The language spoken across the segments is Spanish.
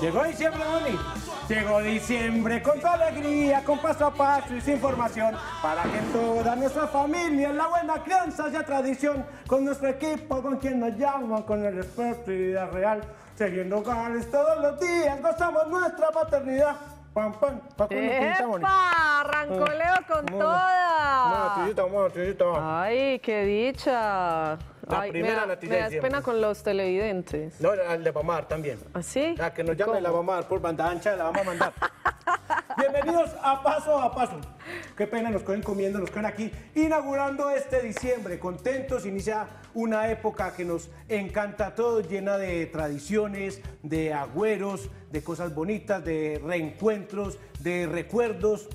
Llegó diciembre, Llegó diciembre con tu alegría, con paso a paso y sin formación. Para que toda nuestra familia, la buena crianza sea tradición. Con nuestro equipo, con quien nos llaman, con el respeto y vida real. Siguiendo gales todos los días, gozamos nuestra paternidad. Pam, pam, pam, ¡Epa! Arrancó mm. Leo con mm. toda. Ay, qué dicha. La primera da, Me da pena con los televidentes. No, le vamos a dar también. ¿Ah, sí? la que nos llame la vamos a dar por banda ancha, la vamos a mandar. Bienvenidos a Paso a Paso. Qué pena nos quedan comiendo, nos quedan aquí inaugurando este diciembre. Contentos, inicia una época que nos encanta a todos, llena de tradiciones, de agüeros, de cosas bonitas, de reencuentros, de recuerdos,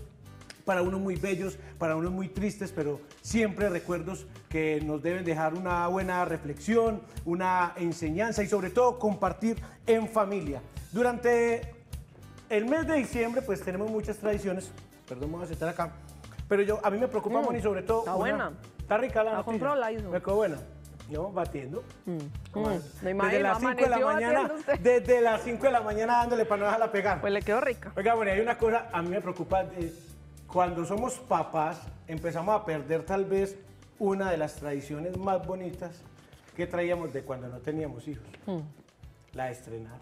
para unos muy bellos, para unos muy tristes, pero siempre recuerdos que nos deben dejar una buena reflexión, una enseñanza y sobre todo compartir en familia. Durante el mes de diciembre pues tenemos muchas tradiciones, perdón me voy a sentar acá, pero yo, a mí me preocupa, Moni, mm, sobre todo... Está buena. Está rica la, la compró, la Me quedó buena. Yo batiendo. Mm, mm, desde las 5 de la mañana. Desde las 5 de la mañana dándole para no dejarla pegar. Pues le quedó rica. Oiga, bueno, hay una cosa, a mí me preocupa cuando somos papás empezamos a perder tal vez una de las tradiciones más bonitas que traíamos de cuando no teníamos hijos, hmm. la de estrenar.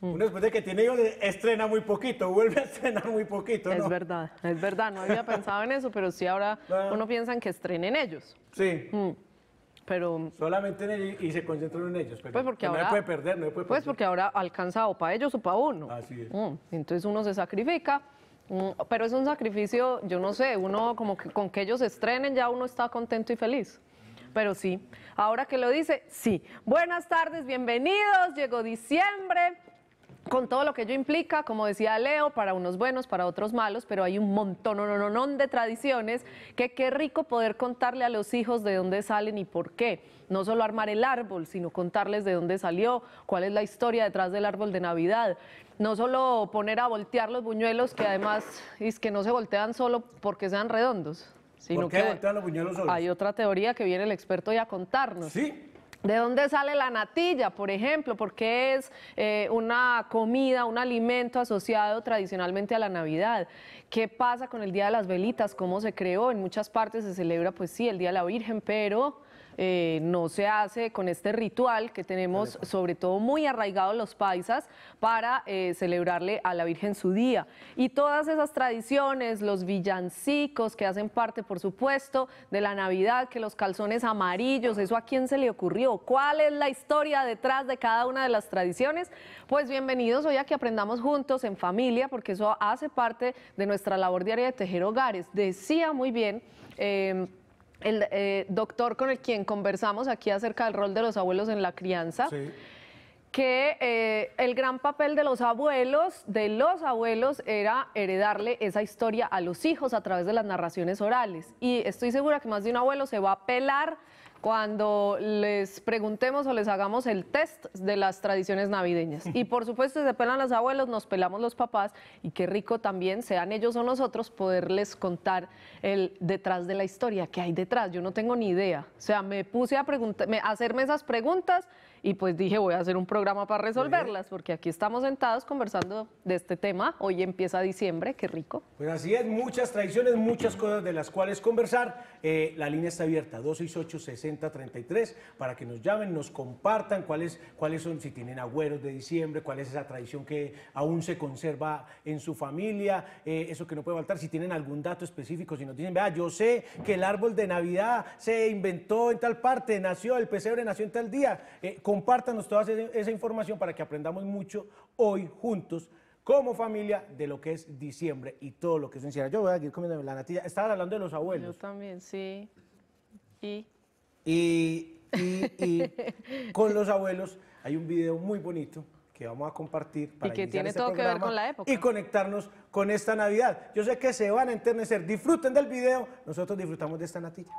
Hmm. Uno después de que tiene hijos eh, estrena muy poquito, vuelve a estrenar muy poquito. ¿no? Es verdad, es verdad, no había pensado en eso, pero sí ahora uno piensa en que estrenen ellos. Sí. Hmm. Pero, Solamente en ellos y se concentran en ellos. pues porque ahora, no puede perder, no puede pues perder. Pues porque ahora alcanza o para ellos o para uno. Así es. Entonces uno se sacrifica Mm, pero es un sacrificio, yo no sé, uno como que con que ellos estrenen ya uno está contento y feliz. Pero sí, ahora que lo dice, sí. Buenas tardes, bienvenidos, llegó diciembre, con todo lo que ello implica, como decía Leo, para unos buenos, para otros malos, pero hay un montón no, no, de tradiciones que qué rico poder contarle a los hijos de dónde salen y por qué. No solo armar el árbol, sino contarles de dónde salió, cuál es la historia detrás del árbol de Navidad. No solo poner a voltear los buñuelos, que además es que no se voltean solo porque sean redondos. Sino que Hay otra teoría que viene el experto ya a contarnos. Sí. ¿De dónde sale la natilla, por ejemplo? Porque es eh, una comida, un alimento asociado tradicionalmente a la Navidad. ¿Qué pasa con el Día de las Velitas? ¿Cómo se creó? En muchas partes se celebra, pues sí, el Día de la Virgen, pero eh, no se hace con este ritual que tenemos sobre todo muy arraigado los paisas para eh, celebrarle a la Virgen su día. Y todas esas tradiciones, los villancicos que hacen parte, por supuesto, de la Navidad, que los calzones amarillos, eso a quién se le ocurrió, cuál es la historia detrás de cada una de las tradiciones, pues bienvenidos hoy a que aprendamos juntos en familia, porque eso hace parte de nuestra labor diaria de tejer hogares. Decía muy bien... Em, el eh, doctor con el quien conversamos aquí acerca del rol de los abuelos en la crianza. que eh, el gran papel de los abuelos, de los abuelos, era heredarle esa historia a los hijos a través de las narraciones orales. Y estoy segura que más de un abuelo se va a pelar cuando les preguntemos o les hagamos el test de las tradiciones navideñas. Y por supuesto se pelan los abuelos, nos pelamos los papás y qué rico también, sean ellos o nosotros, poderles contar el detrás de la historia, qué hay detrás. Yo no tengo ni idea. O sea, me puse a, preguntar, hacerme esas preguntas y pues dije voy a hacer un programa para resolverlas, porque aquí estamos sentados conversando de este tema. Hoy empieza diciembre, qué rico. Pues así es, muchas tradiciones, muchas cosas de las cuales conversar. Eh, la línea está abierta, 268-6033, para que nos llamen, nos compartan cuáles, son, si tienen agüeros de diciembre, cuál es esa tradición que aún se conserva en su familia, eh, eso que no puede faltar, si tienen algún dato específico, si nos dicen, vea, yo sé que el árbol de Navidad se inventó en tal parte, nació, el pesebre nació en tal día. Eh, Compártanos toda esa información para que aprendamos mucho hoy juntos como familia de lo que es diciembre y todo lo que es encierra. Yo voy a ir comiendo la natilla. Estaba hablando de los abuelos. Yo también, sí. Y... Y, y, con los abuelos hay un video muy bonito que vamos a compartir para y que tiene este todo que ver con la época y conectarnos con esta Navidad. Yo sé que se van a enternecer. Disfruten del video. Nosotros disfrutamos de esta natilla.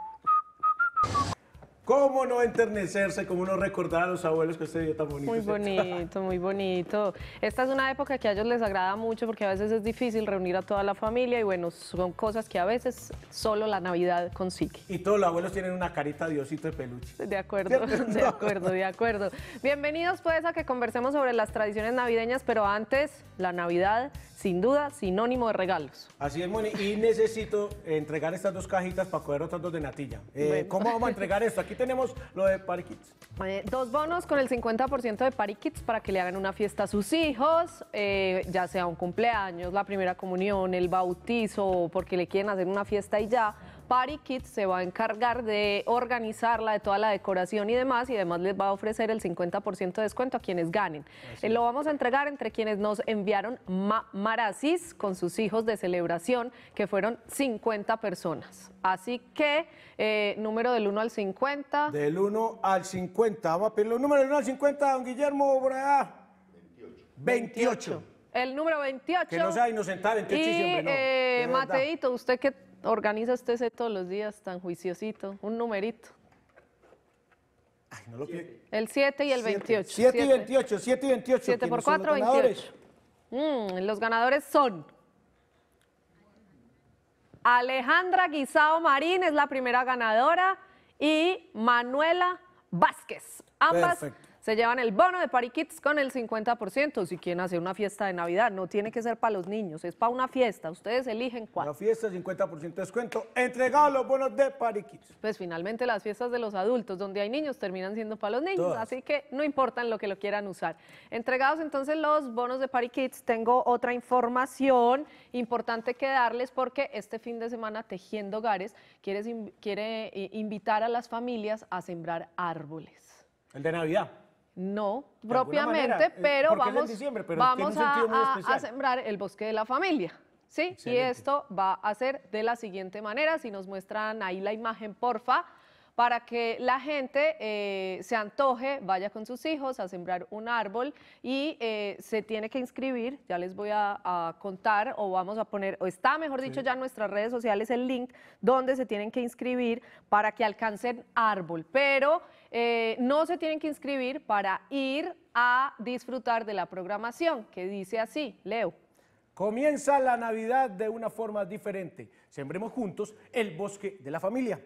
¿Cómo no enternecerse? ¿Cómo no recordar a los abuelos que este día tan bonito? Muy bonito, muy bonito. Esta es una época que a ellos les agrada mucho porque a veces es difícil reunir a toda la familia y bueno, son cosas que a veces solo la Navidad consigue. Y todos los abuelos tienen una carita de de peluche. De acuerdo, de acuerdo, de acuerdo. Bienvenidos pues a que conversemos sobre las tradiciones navideñas, pero antes, la Navidad, sin duda, sinónimo de regalos. Así es, Moni, y necesito entregar estas dos cajitas para coger otras dos de natilla. Eh, ¿Cómo vamos a entregar esto? Aquí tenemos lo de Party eh, dos bonos con el 50% de Party para que le hagan una fiesta a sus hijos, eh, ya sea un cumpleaños, la primera comunión, el bautizo, porque le quieren hacer una fiesta y ya Party Kit se va a encargar de organizarla, de toda la decoración y demás, y además les va a ofrecer el 50% de descuento a quienes ganen. Eh, lo vamos a entregar entre quienes nos enviaron Marasis con sus hijos de celebración, que fueron 50 personas. Así que, eh, número del 1 al 50. Del 1 al 50, vamos a pedirle número del 1 al 50, don Guillermo obra. 28. El número 28. Que no sea inocental. 28 y, no. Eh, Mateito, usted que organiza usted ese todos los días tan juiciosito, un numerito. Ay, no lo el 7 y el 28. 7 y 28, 7 y 28. 7 por 4, 28. Mm, los ganadores son Alejandra Guisao Marín es la primera ganadora y Manuela Vázquez. Ambas Perfecto se llevan el bono de Party con el 50%. Si quieren hacer una fiesta de Navidad, no tiene que ser para los niños, es para una fiesta. Ustedes eligen cuál. Una fiesta, 50% de descuento. Entregados los bonos de Party Pues finalmente las fiestas de los adultos, donde hay niños, terminan siendo para los niños. Así que no importa lo que lo quieran usar. Entregados entonces los bonos de Party tengo otra información importante que darles porque este fin de semana Tejiendo Hogares quiere, quiere eh, invitar a las familias a sembrar árboles. El de Navidad. No, propiamente, eh, pero vamos, a, sembrar el bosque de la familia. ¿sí? Y esto va a ser de la siguiente manera. Si nos muestran ahí la imagen, porfa para que la gente eh, se antoje, vaya con sus hijos a sembrar un árbol y eh, se tiene que inscribir, ya les voy a, contar o vamos a poner, o está mejor dicho ya en nuestras redes sociales el link donde se tienen que inscribir para que alcancen árbol, pero eh, no se tienen que inscribir para ir a disfrutar de la programación, que dice así, Leo. Comienza la Navidad de una forma diferente. Sembremos juntos el bosque de la familia.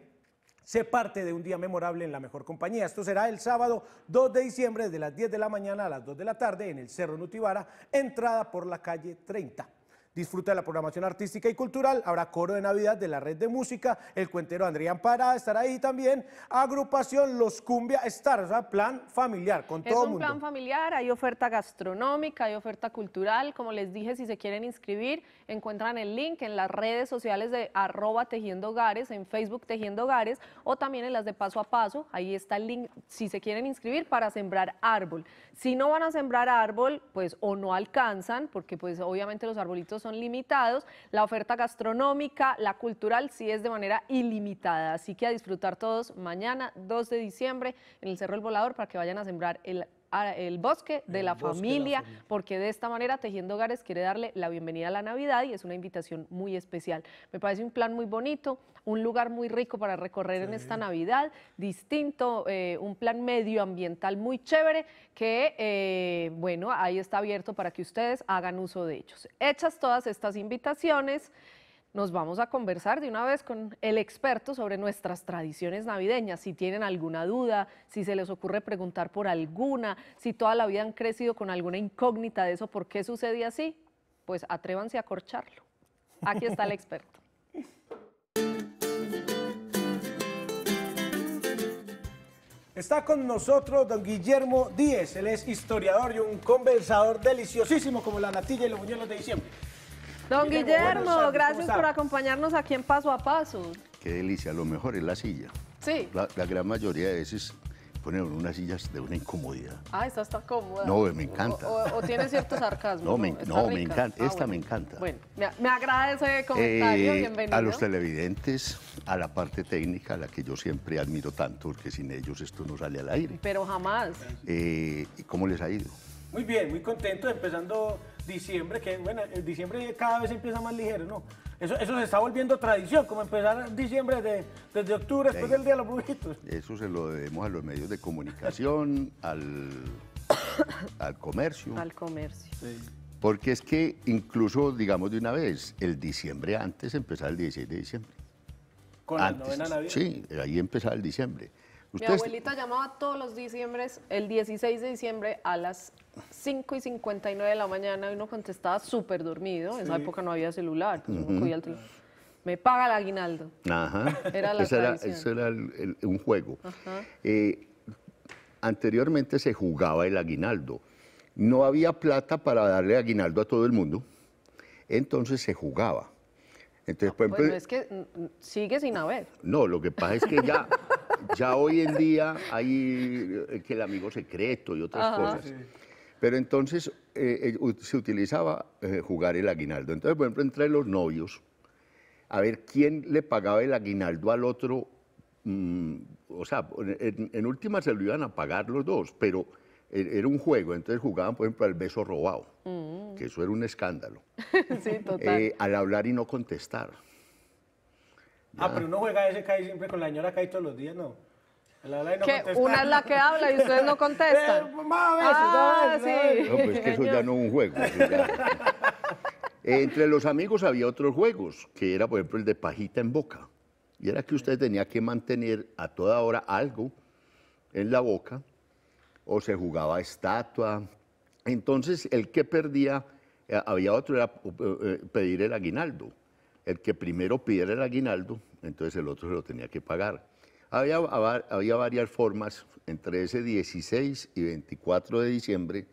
Sé parte de un día memorable en la mejor compañía. Esto será el sábado 2 de diciembre, de las 10 de la mañana a las 2 de la tarde, en el Cerro Nutibara, entrada por la calle 30. Disfruta de la programación artística y cultural. Habrá coro de Navidad de la red de música. El cuentero Andrián Parada estará ahí también. Agrupación Los Cumbia Stars, plan familiar con todo mundo. Es un plan familiar, hay oferta gastronómica, hay oferta cultural. Como les dije, si se quieren inscribir, encuentran el link en las redes sociales de arroba tejiendo hogares, en Facebook tejiendo hogares o también en las de paso a paso. Ahí está el link si se quieren inscribir para sembrar árbol. Si no van a sembrar árbol, pues o no alcanzan, porque pues obviamente los arbolitos son limitados, la oferta gastronómica, la cultural sí es de manera ilimitada. Así que a disfrutar todos mañana 2 de diciembre en el Cerro El Volador para que vayan a sembrar el el bosque de, la, familia, porque de esta manera Tejiendo Hogares quiere darle la bienvenida a la Navidad y es una invitación muy especial. Me parece un plan muy bonito, un lugar muy rico para recorrer en esta Navidad, distinto, eh, un plan medioambiental muy chévere que, eh, bueno, ahí está abierto para que ustedes hagan uso de ellos. Hechas todas estas invitaciones, nos vamos a conversar de una vez con el experto sobre nuestras tradiciones navideñas. Si tienen alguna duda, si se les ocurre preguntar por alguna, si toda la vida han crecido con alguna incógnita de eso, por qué sucede así, pues atrévanse a corcharlo. Aquí está el experto. Está con nosotros don Guillermo Díez, él es historiador y un conversador deliciosísimo como la natilla y los buñuelos de diciembre. Don Guillermo, gracias por acompañarnos aquí en Paso a Paso. Qué delicia, lo mejor es la silla. Sí. La, gran mayoría de veces ponen unas sillas de una incomodidad. Ah, esta está cómoda. No, me encanta. O, tiene cierto sarcasmo. No, me, encanta. Ah, esta me encanta. Bueno, me, agradece agrada eh, A los televidentes, a la parte técnica, a la que yo siempre admiro tanto, porque sin ellos esto no sale al aire. Pero jamás. Eh, ¿Y ¿Cómo les ha ido? Muy bien, muy contento, empezando diciembre, que bueno, el diciembre cada vez empieza más ligero, ¿no? Eso, eso se está volviendo tradición, como empezar diciembre desde, octubre, después del Día de los Brujitos. Eso se lo debemos a los medios de comunicación, al, al comercio. Al comercio. Porque es que incluso, digamos de una vez, el diciembre antes empezaba el 16 de diciembre. Con antes, la novena Navidad. Sí, ahí empezaba el diciembre. Mi abuelita llamaba todos los diciembre, el 16 de diciembre a las 5 y 59 de la mañana, y uno contestaba súper dormido. En esa época no había celular, pues, Me paga el aguinaldo. Ajá. Era Eso era, un juego. Eh, anteriormente se jugaba el aguinaldo. No había plata para darle aguinaldo a todo el mundo, entonces se jugaba. Entonces, ah, es que sigue sin haber. No, lo que pasa es que ya Ya hoy en día hay eh, que el amigo secreto y otras cosas. Pero entonces eh, eh, se utilizaba jugar el aguinaldo. Entonces, por ejemplo, entre los novios, a ver quién le pagaba el aguinaldo al otro. Mm, o sea, en, última se lo iban a pagar los dos, pero e-, era un juego. Entonces jugaban, por ejemplo, al beso robado, mm. que eso era un escándalo. sí, total. al hablar y no contestar. Ah, pero uno juega ese CAI siempre con la señora CAI todos los días, ¿no? que una es la que habla y ustedes no contestan. ah, sí. No, pues que eso ya no es un juego. Entre los amigos había otros juegos, que era, por ejemplo, el de pajita en boca. Y era que usted tenía que mantener a toda hora algo en la boca, o se jugaba estatua. Entonces, el que perdía, eh, había otro, era eh, eh, pedir el aguinaldo el que primero pidiera el aguinaldo, entonces el otro se lo tenía que pagar. Había, había varias formas entre ese 16 y 24 de diciembre,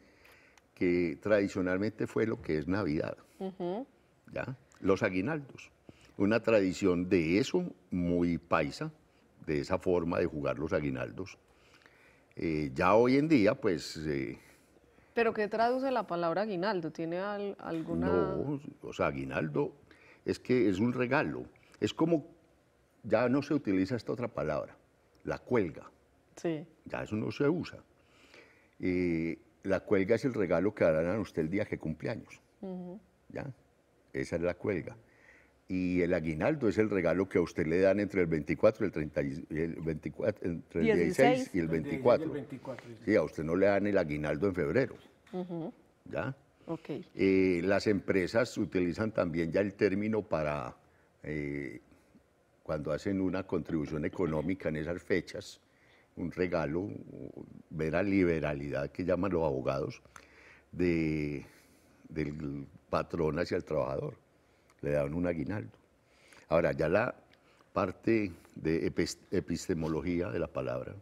que tradicionalmente fue lo que es Navidad, ¿ya? los aguinaldos. Una tradición de eso muy paisa, de esa forma de jugar los aguinaldos. Eh, ya hoy en día, pues... Eh, ¿Pero qué traduce la palabra aguinaldo? ¿Tiene alguna...? No, o sea, aguinaldo es que es un regalo. Es como, ya no se utiliza esta otra palabra, la cuelga. Sí. Ya eso no se usa. y eh, la cuelga es el regalo que harán a usted el día que cumpleaños. ¿Ya? Esa es la cuelga. Y el aguinaldo es el regalo que a usted le dan entre el 24 y el, 30, 24, y el 24. Sí, a usted no le dan el aguinaldo en febrero. ¿Ya? Eh, las empresas utilizan también ya el término para eh, cuando hacen una contribución económica en esas fechas, un regalo, ver liberalidad que llaman los abogados de, del patrón hacia el trabajador. Le dan un aguinaldo. Ahora, ya la parte de epistemología de la palabra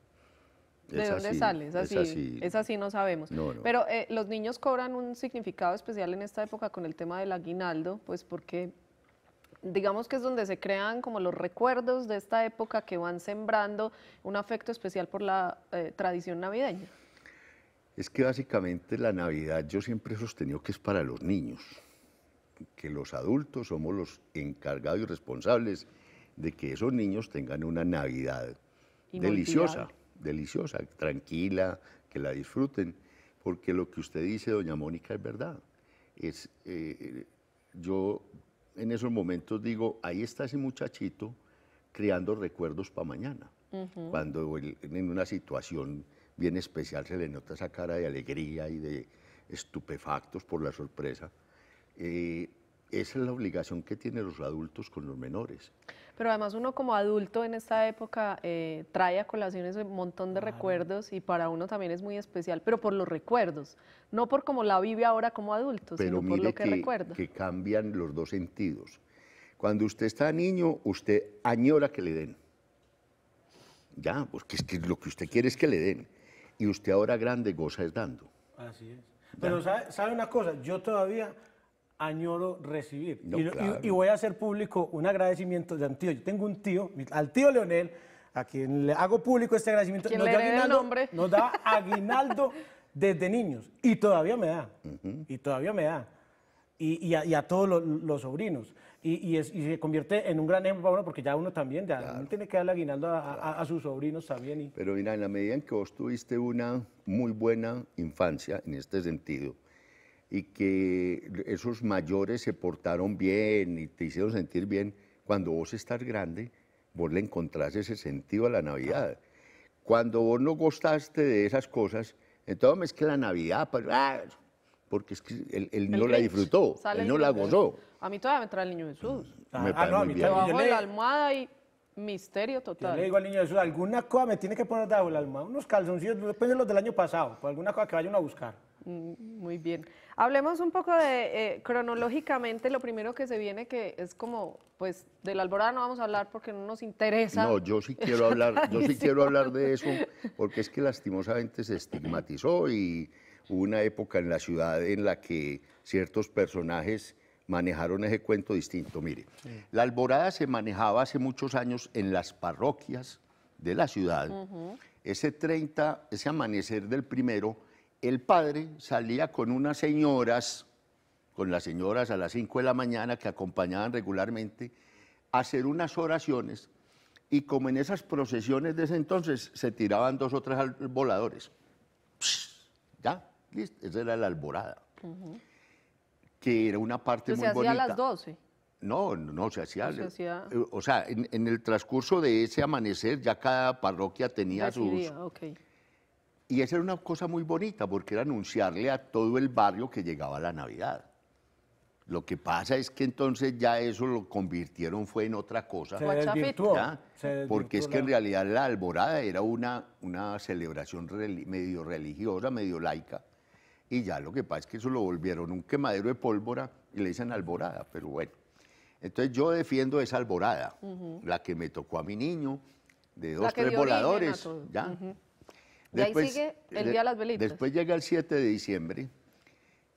¿De dónde sale? Es así, es así, no sabemos. Pero eh, los niños cobran un significado especial en esta época con el tema del aguinaldo, pues porque digamos que es donde se crean como los recuerdos de esta época que van sembrando un afecto especial por la eh, tradición navideña. Es que básicamente la Navidad yo siempre he sostenido que es para los niños, que los adultos somos los encargados y responsables de que esos niños tengan una Navidad deliciosa deliciosa, tranquila, que la disfruten, porque lo que usted dice, doña Mónica, es verdad. Es, eh, yo en esos momentos digo, ahí está ese muchachito creando recuerdos para mañana, cuando en una situación bien especial se le nota esa cara de alegría y de estupefactos por la sorpresa. Eh, esa es la obligación que tienen los adultos con los menores. Pero además uno como adulto en esta época eh, trae a colaciones un montón de recuerdos y para uno también es muy especial, pero por los recuerdos, no por cómo la vive ahora como adulto, sino por lo que, recuerda. que cambian los dos sentidos. Cuando usted está niño, usted añora que le den. Ya, porque pues, lo que usted quiere es que le den. Y usted ahora grande goza es dando. Así es. Pero ¿sabe una cosa? Yo todavía añoro recibir. y, voy a hacer público un agradecimiento de un tío. Yo tengo un tío, al tío Leonel, a quien le hago público este agradecimiento. Nos da, aguinaldo, nos da, aguinaldo, desde niños y todavía me da. Y todavía me da. Y, a, todos los, sobrinos. Y, se convierte en un gran ejemplo para uno, porque ya uno también, tiene que darle aguinaldo a, a sus sobrinos también. Pero mira, en la medida en que vos tuviste una muy buena infancia en este sentido, y que esos mayores se portaron bien y te hicieron sentir bien, cuando vos estás grande, vos le encontrás ese sentido a la Navidad. Cuando vos no gustaste de esas cosas, entonces es que la Navidad, pues, ah, porque es que él, no la disfrutó, él no la gozó. A mí todavía me trae el niño Jesús. Ah, me ah, a mí Debajo de la almohada y misterio total. Yo le digo al niño Jesús, alguna cosa me tiene que poner debajo de la almohada, unos calzoncillos, depende pues, de los del año pasado, pues, alguna cosa que vayan a buscar. Mm, muy bien. Hablemos un poco de eh, cronológicamente, lo primero que se viene que es como, pues, de la alborada no vamos a hablar porque no nos interesa. No, yo sí quiero hablar, yo sí quiero hablar de eso, porque es que lastimosamente se estigmatizó y hubo una época en la ciudad en la que ciertos personajes manejaron ese cuento distinto. Mire, la alborada se manejaba hace muchos años en las parroquias de la ciudad. Ese 30, ese amanecer del primero el padre salía con unas señoras, con las señoras a las 5 de la mañana que acompañaban regularmente, a hacer unas oraciones y como en esas procesiones de ese entonces se tiraban dos o tres voladores. ya, listo, esa era la alborada, que era una parte muy se bonita. Hacía a las 12. No, no, se hacía. Eh, o sea, en, el transcurso de ese amanecer ya cada parroquia tenía su. sus... Y esa era una cosa muy bonita porque era anunciarle a todo el barrio que llegaba la Navidad. Lo que pasa es que entonces ya eso lo convirtieron fue en otra cosa. Se porque es que en realidad la alborada era una, una celebración medio religiosa, medio laica. Y ya lo que pasa es que eso lo volvieron un quemadero de pólvora y le dicen alborada, pero bueno. Entonces yo defiendo esa alborada, la que me tocó a mi niño, de dos, tres voladores, ¿ya? después, sigue el Día de las Velitas. Después llega el 7 de diciembre,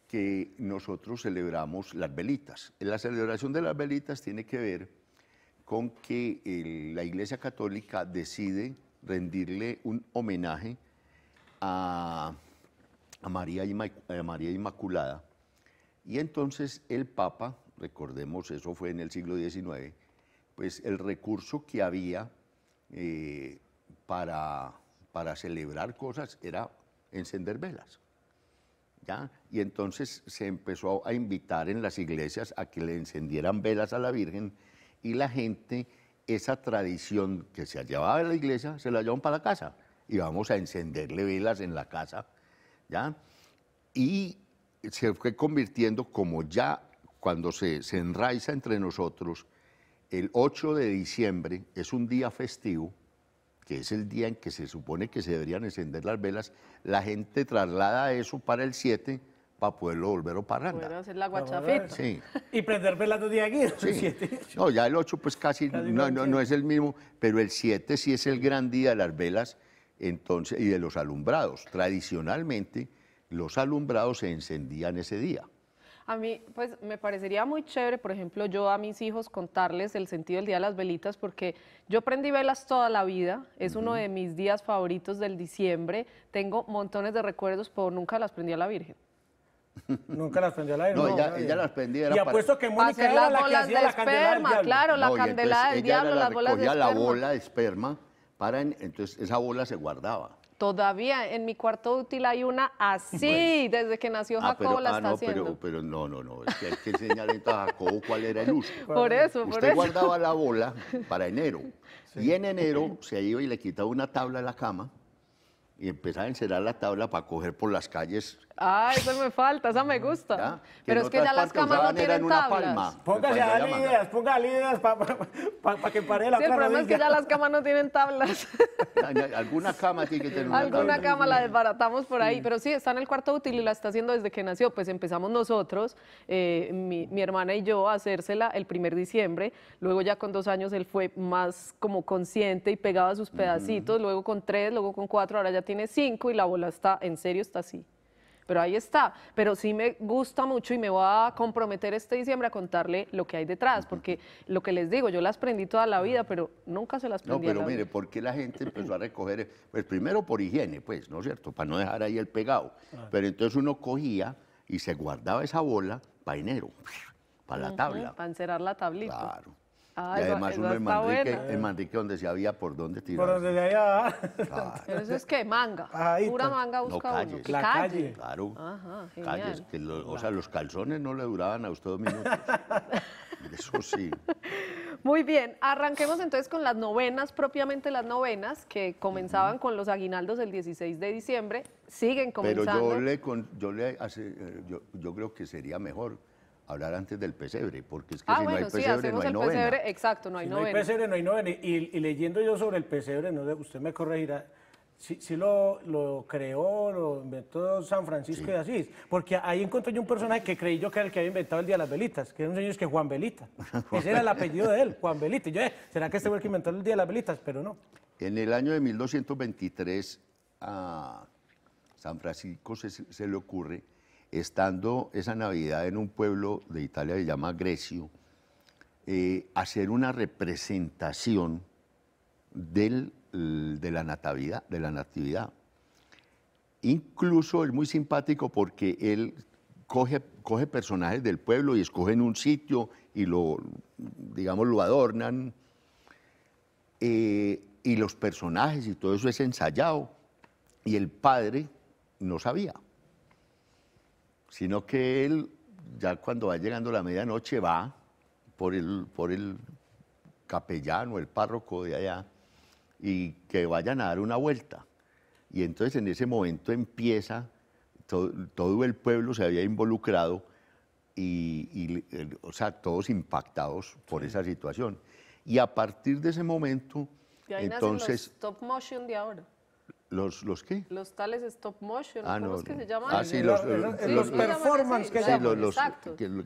que nosotros celebramos las velitas. La celebración de las velitas tiene que ver con que la Iglesia Católica decide rendirle un homenaje a, María, Inmaculada. Y entonces el Papa, recordemos, eso fue en el siglo XIX, pues el recurso que había eh, para para celebrar cosas era encender velas. ¿ya? Y entonces se empezó a invitar en las iglesias a que le encendieran velas a la Virgen y la gente esa tradición que se llevaba de la iglesia se la llevaban para la casa y vamos a encenderle velas en la casa, ¿ya? Y se fue convirtiendo como ya cuando se, se enraiza entre nosotros, el 8 de diciembre es un día festivo es el día en que se supone que se deberían encender las velas, la gente traslada eso para el 7 para poderlo volver a parranda. hacer la Y prender velas los días aquí, No, ya el 8 pues casi no, es el mismo, pero el 7 sí es el gran día de las velas entonces, y de los alumbrados. Tradicionalmente los alumbrados se encendían ese día. A mí, pues, me parecería muy chévere, por ejemplo, yo a mis hijos contarles el sentido del Día de las Velitas, porque yo prendí velas toda la vida, es uno de mis días favoritos del diciembre, tengo montones de recuerdos, pero nunca las prendí a la Virgen. Nunca las prendió a la Virgen. No, ella, las prendía. Era y apuesto que la de esperma, Claro, la candela del diablo, las bolas de esperma. la bola de esperma, para, entonces esa bola se guardaba. Todavía en mi cuarto útil hay una así, desde que nació ah, Jacobo la ah, está no, haciendo. Pero, no, no, no, es que hay que señalar a Jacobo cuál era el uso. Por eso, Usted por eso. guardaba la bola para enero y en enero se iba y le quitaba una tabla a la cama y empezar a encerar la tabla para coger por las calles. Ah, eso me falta, esa me gusta. Pero es que ya las camas no tienen tablas. Póngase a dar ideas, póngale ideas para que pare la sí, El problema es que ya las camas no tienen tablas. Alguna cama tiene que tener una Alguna cama la desbaratamos por ahí, pero sí, está en el cuarto útil y la está haciendo desde que nació. Pues empezamos nosotros, eh, mi, hermana y yo, a hacérsela el primer diciembre. Luego ya con dos años él fue más como consciente y pegaba sus pedacitos. Luego con tres, luego con cuatro, ahora ya tiene tiene cinco y la bola está, en serio está así. Pero ahí está. Pero sí me gusta mucho y me voy a comprometer este diciembre a contarle lo que hay detrás, porque lo que les digo, yo las prendí toda la vida, pero nunca se las prendí. No, pero mire, porque la gente empezó a recoger? Pues primero por higiene, pues, ¿no es cierto? Para no dejar ahí el pegado. Ah. Pero entonces uno cogía y se guardaba esa bola para enero, para la tabla. Para encerar la tablita. Claro. Ah, y además uno en Manrique, en Manrique donde se había por dónde tirar. Por donde se había. Pero eso es que manga. Pura manga busca no, calles. calle. Claro. Ajá, calles. Que o sea, los calzones no le duraban a usted dos minutos. eso sí. Muy bien, arranquemos entonces con las novenas, propiamente las novenas, que comenzaban con los aguinaldos el 16 de diciembre, siguen comenzando. Pero yo, le, con, yo, le hace, eh, yo creo que sería mejor hablar antes del pesebre, porque es que ah, si no hay pesebre, no hay el novena. exacto, no hay si No hay pesebre, no hay novena. Y, leyendo yo sobre el pesebre, no usted me corregirá, si lo, lo, creó, lo inventó San Francisco de Asís, porque ahí encontré yo un personaje que creí yo que era el que había inventado el Día de las Velitas, que era un señor que Juan Velita. Ese era el apellido de él, Juan Velita. yo, ¿será que este fue el que inventó el Día de las Velitas? Pero no. En el año de 1223 a San Francisco se, se le ocurre estando esa Navidad en un pueblo de Italia que se llama Grecio, eh, hacer una representación de, la natividad, de la natividad. Incluso es muy simpático porque él coge, coge personajes del pueblo y escogen un sitio y lo, digamos, lo adornan. Eh, y los personajes y todo eso es ensayado. Y el padre no sabía sino que él ya cuando va llegando la medianoche va por el, por el capellán o el párroco de allá y que vayan a dar una vuelta. Y entonces en ese momento empieza, todo, el pueblo se había involucrado y, o sea, todos impactados por esa situación. Y a partir de ese momento, entonces... de ahora. ¿Los, ¿Los qué? Los tales stop motion, ah, ¿cómo no, es que se llaman? Ah, sí, los, los, performance que Sí,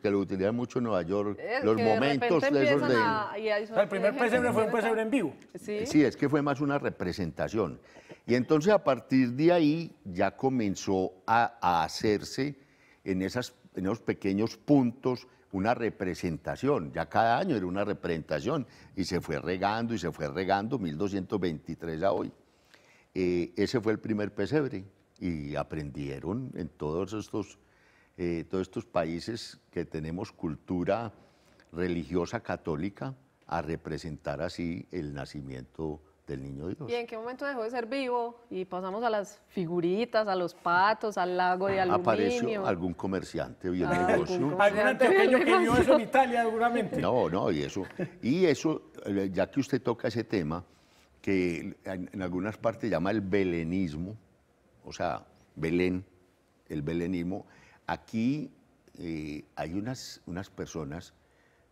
Que, lo utilizan mucho en Nueva York, los momentos de, esos el primer pesebre fue un pesebre en vivo. Eh, ¿Sí? es que fue más una representación. Y entonces a partir de ahí ya comenzó a, hacerse en, esas, en esos pequeños puntos una representación, ya cada año era una representación, y se fue regando y se fue regando, 1223 a hoy. Eh, ese fue el primer pesebre y aprendieron en todos estos, eh, todos estos países que tenemos cultura religiosa católica a representar así el nacimiento del niño Dios. ¿Y en qué momento dejó de ser vivo? Y pasamos a las figuritas, a los patos, al lago de aluminio. Apareció algún comerciante o ah, negocio. Algún comerciante que vio eso en Italia seguramente. No, no, y eso. Y eso, eh, ya que usted toca ese tema, que en, algunas partes llama el belenismo, o sea, Belén, el belenismo. Aquí eh, hay unas, unas personas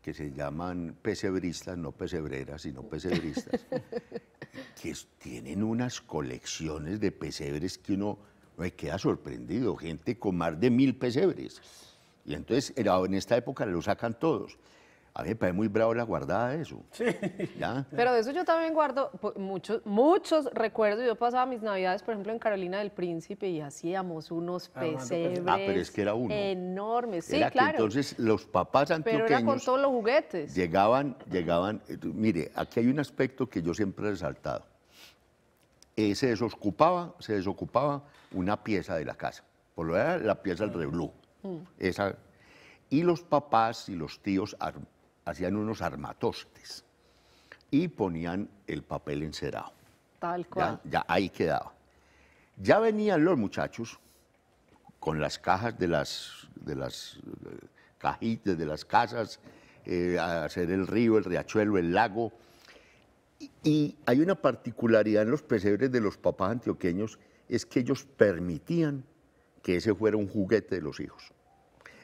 que se llaman pesebristas, no pesebreras, sino pesebristas, que tienen unas colecciones de pesebres que uno me eh, queda sorprendido, gente con más de mil pesebres. Y entonces en esta época lo sacan todos. A mí me parece muy bravo la guardada de eso. Pero de eso yo también guardo muchos, muchos recuerdos. Yo pasaba mis navidades, por ejemplo, en Carolina del Príncipe y hacíamos unos ah, pesebres. Ah, pero es que era uno. Enormes, sí, claro. entonces los papás antioqueños... Pero con todos los juguetes. Llegaban, llegaban... Eh, mire, aquí hay un aspecto que yo siempre he resaltado. Eh, se desocupaba, se desocupaba una pieza de la casa. Por lo general, la pieza del mm. reblú. Mm. Esa... Y los papás y los tíos hacían unos armatostes y ponían el papel encerado. Tal cual. Ya, ahí quedaba. Ya venían los muchachos con las cajas de las, de las eh, cajitas, de las casas, eh, a hacer el río, el riachuelo, el lago. Y, y hay una particularidad en los pesebres de los papás antioqueños, es que ellos permitían que ese fuera un juguete de los hijos.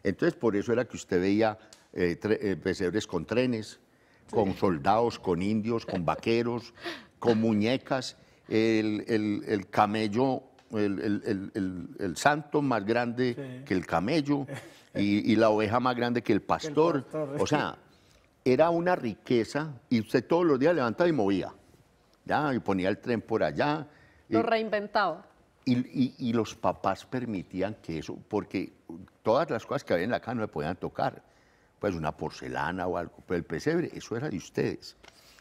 Entonces, por eso era que usted veía eh, eh con trenes, con soldados, con indios, con vaqueros, con muñecas, el, camello, el, santo más grande que el camello y, la oveja más grande que el pastor. o sea, era una riqueza y usted todos los días levantaba y movía, ¿ya? y ponía el tren por allá. Lo eh, reinventaba. Y, y, los papás permitían que eso, porque todas las cosas que había en la casa no le podían tocar pues una porcelana o algo, pero el pesebre, eso era de ustedes.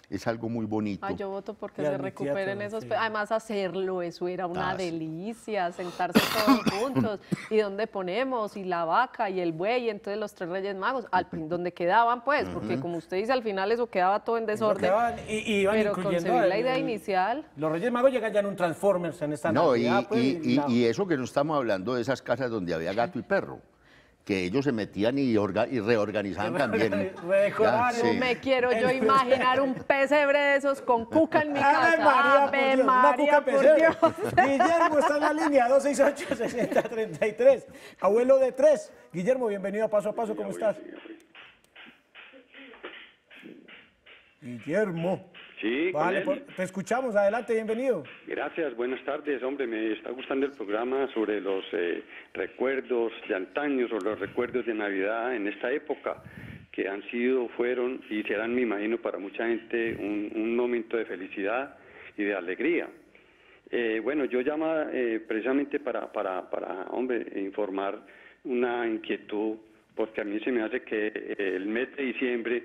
Es algo muy bonito. Ah, yo voto porque se recuperen esos... Además, hacerlo, eso era una ah, delicia, sentarse todos juntos, y dónde ponemos, y la vaca, y el buey, y entonces los tres reyes magos, al donde quedaban, pues, porque como usted dice, al final eso quedaba todo en desorden. y, pero con la idea inicial... Los reyes magos llegan ya en un Transformers en esta No, y pues, eso que no estamos hablando de esas casas donde había gato y perro que ellos se metían y, reorganizaban también. Me quiero yo este, imaginar un pesebre de esos con cuca en mi casa. María, Ave María, por Dios. Guillermo está en la línea 268-6033. Abuelo de tres. Guillermo, bienvenido a Paso a Paso. ¿Cómo estás? Guillermo. Sí, vale, pues, te escuchamos, adelante, bienvenido. Gracias, buenas tardes, hombre, me está gustando el programa sobre los eh, recuerdos de antaño, sobre los recuerdos de Navidad en esta época, que han sido, fueron y serán, me imagino, para mucha gente un, momento de felicidad y de alegría. Eh, bueno, yo llamo eh, precisamente para, para, hombre, informar una inquietud, porque a mí se me hace que el mes de diciembre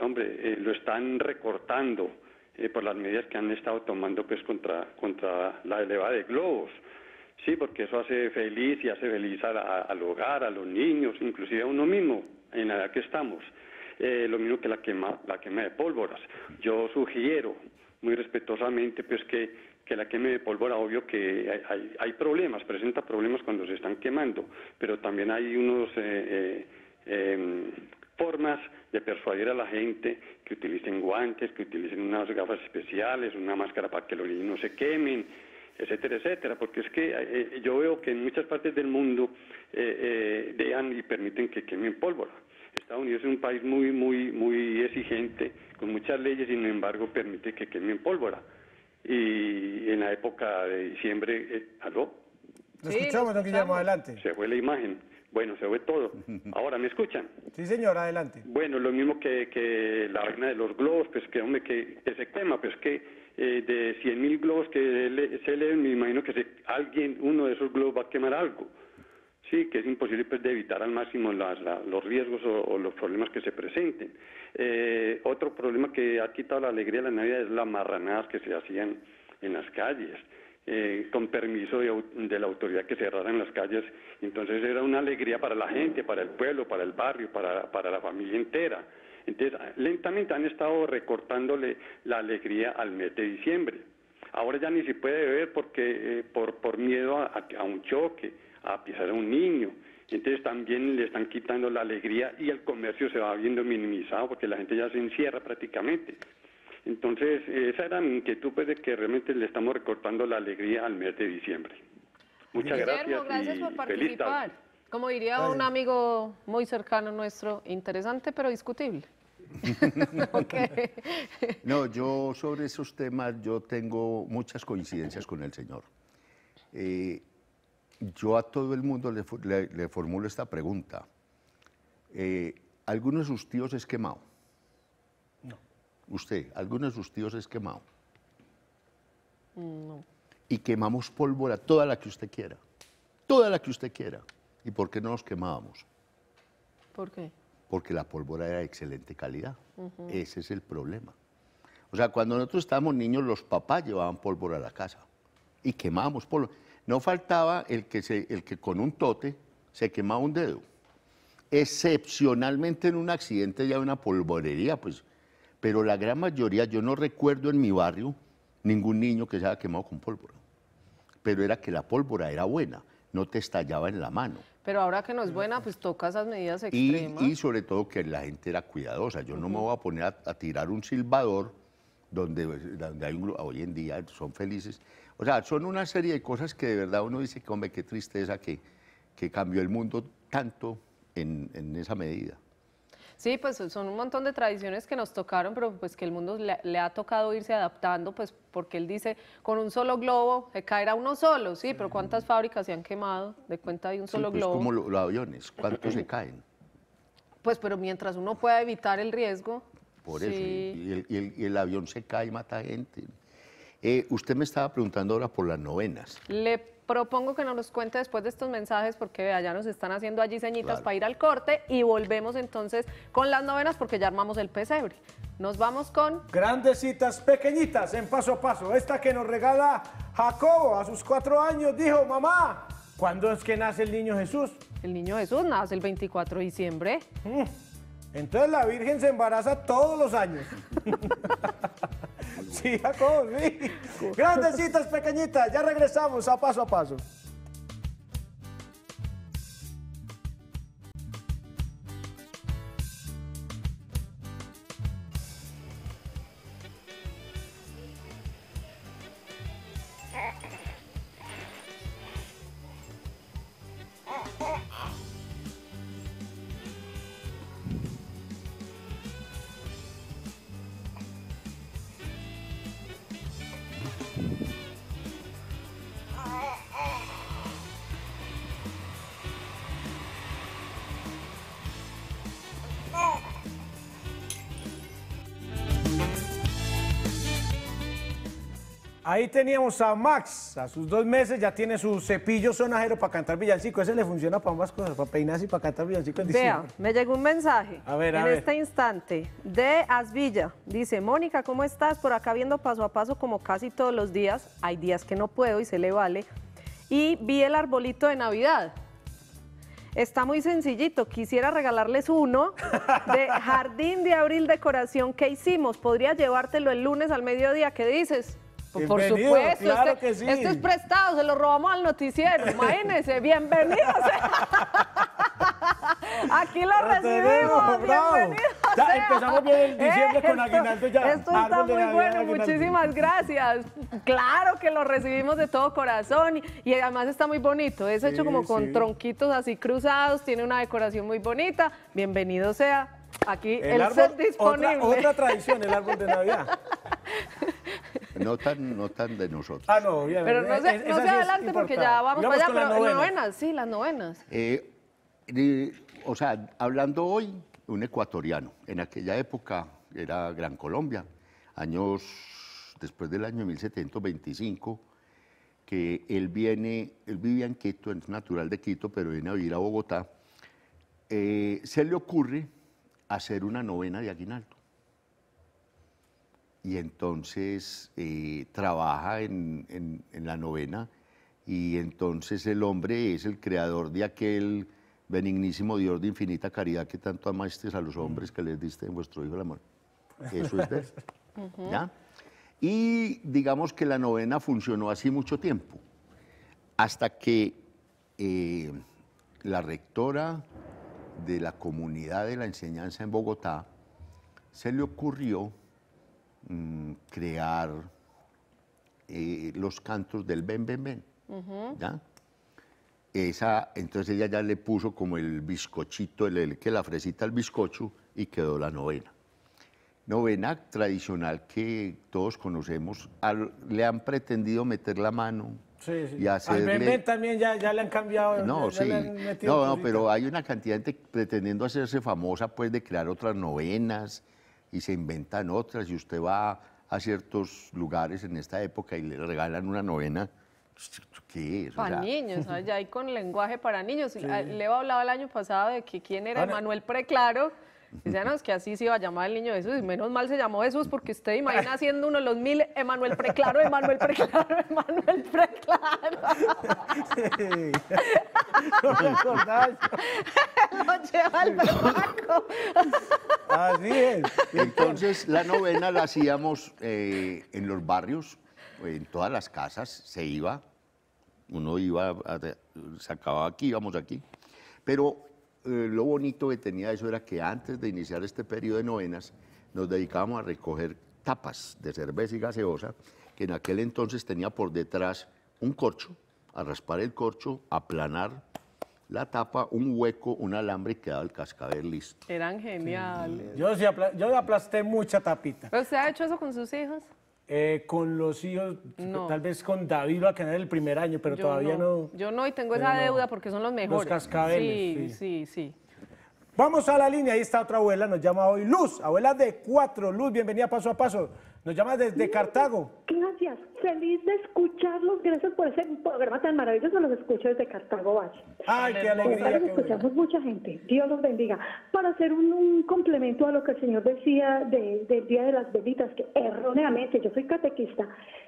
hombre, eh, lo están recortando eh, por las medidas que han estado tomando pues contra, contra la elevada de globos. Sí, porque eso hace feliz y hace feliz al hogar, a los niños, inclusive a uno mismo en la edad que estamos. Eh, lo mismo que la quema, la quema de pólvoras. Yo sugiero muy respetuosamente pues que, que la quema de pólvora, obvio que hay, hay, problemas, presenta problemas cuando se están quemando, pero también hay unos... Em, formas de persuadir a la gente que utilicen guantes, que utilicen unas gafas especiales, una máscara para que los niños no se quemen, etcétera, etcétera, porque es que eh, eh, yo veo que en muchas partes del mundo eh, dejan eh, y permiten que quemen pólvora. Estados Unidos es un país muy, muy, muy exigente, con muchas leyes, sin embargo permite que quemen pólvora. Y en la época de diciembre, algo. lo adelante. Se fue la imagen. Bueno, se ve todo. Ahora, ¿me escuchan? Sí, señor, adelante. Bueno, lo mismo que, la vaina de los globos, pues que, hombre, que ese tema, pues que eh, de 100.000 mil globos que se leen, me imagino que alguien, uno de esos globos va a quemar algo. Sí, que es imposible pues, de evitar al máximo los riesgos o, los problemas que se presenten. Eh, otro problema que ha quitado la alegría de la Navidad es las marranadas que se hacían en las calles. Eh, con permiso de, la autoridad que cerraran las calles. Entonces era una alegría para la gente, para el pueblo, para el barrio, para, la familia entera. Entonces, ah, lentamente han estado recortándole la alegría al mes de diciembre. Ahora ya ni se puede ver porque, eh, por, miedo a, a, un choque, a pisar a un niño. Entonces también le están quitando la alegría y el comercio se va viendo minimizado porque la gente ya se encierra prácticamente. Entonces, esa era mi inquietud, pues, de que realmente le estamos recortando la alegría al mes de diciembre. Muchas Guillermo, gracias. por participar. Como diría un amigo muy cercano nuestro, interesante pero discutible. No, yo sobre esos temas, yo tengo muchas coincidencias con el Señor. Eh, yo a todo el mundo le, formulo esta pregunta. Eh, Algunos de sus tíos es quemado? usted, ¿alguno de sus tíos es quemado? No. Y quemamos pólvora, toda la que usted quiera. Toda la que usted quiera. ¿Y por qué no nos quemábamos? ¿Por qué? Porque la pólvora era de excelente calidad. Ese es el problema. O sea, cuando nosotros estábamos niños, los papás llevaban pólvora a la casa y quemábamos pólvora. No faltaba el que, el que con un tote se quemaba un dedo. Excepcionalmente en un accidente ya una polvorería, pues pero la gran mayoría, yo no recuerdo en mi barrio ningún niño que se haya quemado con pólvora, pero era que la pólvora era buena, no te estallaba en la mano. Pero ahora que no es buena, pues toca esas medidas extremas. Y, y sobre todo que la gente era cuidadosa. Yo no me voy a poner a, tirar un silbador donde, donde, hay un hoy en día son felices. O sea, son una serie de cosas que de verdad uno dice, que, hombre, qué tristeza que, que cambió el mundo tanto en, en esa medida. Sí, pues son un montón de tradiciones que nos tocaron, pero pues que el mundo le, ha tocado irse adaptando, pues porque él dice, con un solo globo se eh, caerá uno solo, sí, pero ¿cuántas fábricas se han quemado de cuenta de un solo pues globo? como los, aviones, ¿cuántos se caen? Pues, pero mientras uno pueda evitar el riesgo. Por eso, y el, avión se cae y mata gente. Eh, usted me estaba preguntando ahora por las novenas. Propongo que nos los cuente después de estos mensajes porque ya nos están haciendo allí ceñitas para ir al corte y volvemos entonces con las novenas porque ya armamos el pesebre. Nos vamos con... Grandes citas pequeñitas en paso a paso. Esta que nos regala Jacobo a sus cuatro años dijo, mamá, ¿cuándo es que nace el niño Jesús? El niño Jesús nace el 24 de diciembre. Mm. Entonces la Virgen se embaraza todos los años. Sí, Jacob, sí. Grandes citas pequeñitas, ya regresamos a paso a paso. Ahí teníamos a Max, a sus dos meses ya tiene su cepillo sonajero para cantar villancico. Ese le funciona para ambas cosas, para peinarse y para cantar villancico en Vea, me llegó un mensaje en este instante de Asvilla. Dice, Mónica, ¿cómo estás? Por acá viendo paso a paso como casi todos los días. Hay días que no puedo y se le vale. Y vi el arbolito de Navidad. Está muy sencillito. Quisiera regalarles uno de Jardín de Abril Decoración que hicimos. Podría llevártelo el lunes al mediodía. ¿Qué dices? Por supuesto, claro este, este, es prestado, se lo robamos al noticiero, imagínense, bienvenidos. Aquí lo recibimos, bienvenidos. Ya empezamos bien el diciembre con Aguinaldo ya. Esto está muy bueno, muchísimas gracias. Claro que lo recibimos de todo corazón y, además está muy bonito. Es hecho como con tronquitos así cruzados, tiene una decoración muy bonita. Bienvenido sea. Aquí el, set disponible. otra tradición, el árbol de Navidad. No tan, no tan de nosotros. Ah, no, ya Pero no se, adelante porque ya vamos allá, pero las novenas. sí, las novenas. Eh, o sea, hablando hoy, un ecuatoriano, en aquella época era Gran Colombia, años después del año 1725, que él viene, él vivía en Quito, es natural de Quito, pero viene a vivir a Bogotá, eh, se le ocurre hacer una novena de aguinaldo y entonces eh, trabaja en, la novena y entonces el hombre es el creador de aquel benignísimo Dios de infinita caridad que tanto amasteis a los hombres que les diste en vuestro Hijo el amor. Eso es de ¿Ya? Y digamos que la novena funcionó así mucho tiempo, hasta que eh, la rectora de la comunidad de la enseñanza en Bogotá se le ocurrió Mm, crear eh, los cantos del Ben Ben Ben. ¿ya? Esa, entonces ella ya le puso como el bizcochito, el, que la fresita al bizcocho y quedó la novena. Novena tradicional que todos conocemos, le han pretendido meter la mano sí, sí. y también ya, ya, le han cambiado. No, sí. No, no, pero hay una cantidad de gente pretendiendo hacerse famosa pues de crear otras novenas y se inventan otras y usted va a ciertos lugares en esta época y le regalan una novena. ¿Qué es? Para niños, ya hay con lenguaje para niños. le ah, Leo hablaba el año pasado de que quién era Manuel Preclaro. Decían, que así se iba a llamar el niño Jesús. Y menos mal se llamó Jesús porque usted imagina siendo uno de los mil, Emanuel Preclaro, Emanuel Preclaro, Emanuel Preclaro. No Lo lleva al barco. Así es. Entonces la novena la hacíamos eh, en los barrios, en todas las casas, se iba. Uno iba, se acababa aquí, íbamos aquí. Pero eh, lo bonito que tenía eso era que antes de iniciar este periodo de novenas, nos dedicábamos a recoger tapas de cerveza y gaseosa, que en aquel entonces tenía por detrás un corcho, a raspar el corcho, aplanar la tapa, un hueco, un alambre y quedaba el cascabel listo. Eran geniales. Yo, aplasté mucha tapita. usted ha hecho eso con sus hijos? Eh, con los hijos, pues, tal vez con David va a quedar el primer año, pero todavía no, Yo no, y tengo esa deuda porque son los mejores. Los cascabeles. sí, sí. sí. Vamos a la línea, ahí está otra abuela, nos llama hoy Luz, abuela de cuatro. Luz, bienvenida paso a paso. Nos llama desde Cartago. Gracias, feliz de escucharlos. Gracias por ese programa tan maravilloso. Los escucho desde Cartago Valle. Ay, qué alegría. escuchamos mucha gente. Dios los bendiga. Para hacer un, complemento a lo que el Señor decía del Día de las Velitas, que erróneamente, yo soy catequista,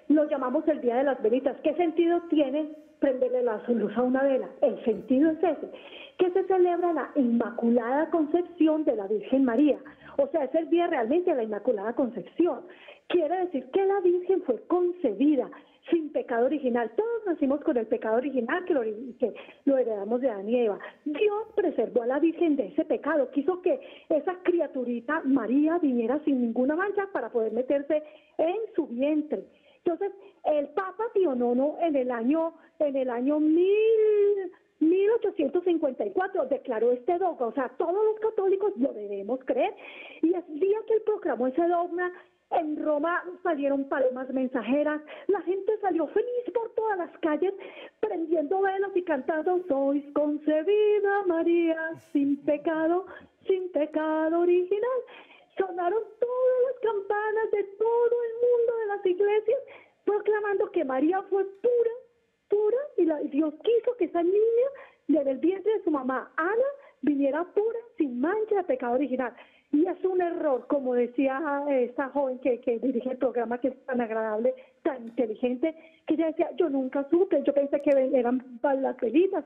lo llamamos el Día de las Velitas. ¿Qué sentido tiene prenderle la luz a una vela? El sentido es ese, que se celebra la Inmaculada Concepción de la Virgen María. O sea, es el día realmente de la Inmaculada Concepción. Quiere decir que la Virgen fue concebida sin pecado original. Todos nacimos con el pecado original que lo, heredamos de Adán y Eva. Dios preservó a la Virgen de ese pecado. Quiso que esa criaturita María viniera sin ninguna mancha para poder meterse en su vientre. Entonces, el Papa Pío IX en el año, en el año mil 1854 declaró este dogma, o sea, todos los católicos lo debemos creer, y el día que él proclamó ese dogma, en Roma salieron palomas mensajeras, la gente salió feliz por todas las calles, prendiendo velas y cantando, sois concebida María, sin pecado, sin pecado original. Sonaron todas las campanas de todo el mundo de las iglesias, proclamando que María fue pura, pura, y, la, Dios quiso que esa niña, desde el vientre de su mamá Ana, viniera pura, sin mancha de pecado original. Y es un error, como decía eh, esta joven que, dirige el programa, que es tan agradable, tan inteligente, que ella decía, yo nunca supe, yo pensé que eran las velitas.